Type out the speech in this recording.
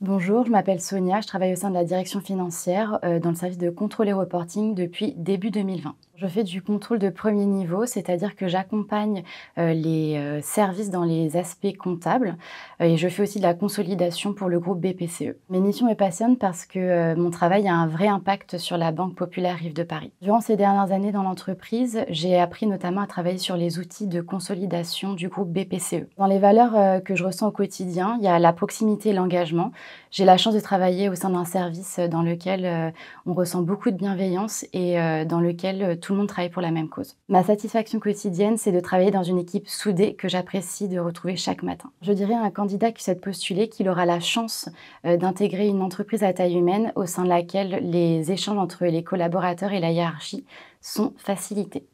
Bonjour, je m'appelle Sonia, je travaille au sein de la direction financière euh, dans le service de contrôle et reporting depuis début 2020. Je fais du contrôle de premier niveau, c'est-à-dire que j'accompagne euh, les euh, services dans les aspects comptables et je fais aussi de la consolidation pour le groupe BPCE. Mes missions me passionnent parce que mon travail a un vrai impact sur la Banque Populaire Rive de Paris. Durant ces dernières années dans l'entreprise, j'ai appris notamment à travailler sur les outils de consolidation du groupe BPCE. Dans les valeurs que je ressens au quotidien, il y a la proximité et l'engagement. J'ai la chance de travailler au sein d'un service euh, dans lequel euh, on ressent beaucoup de bienveillance et euh, dans lequel tout le monde travaille pour la même cause. Ma satisfaction quotidienne, c'est de travailler dans une équipe soudée que j'apprécie de retrouver chaque matin. Je dirais à un candidat qui souhaite postuler qu'il aura la chance d'intégrer une entreprise à taille humaine au sein de laquelle les échanges entre les collaborateurs et la hiérarchie sont facilités.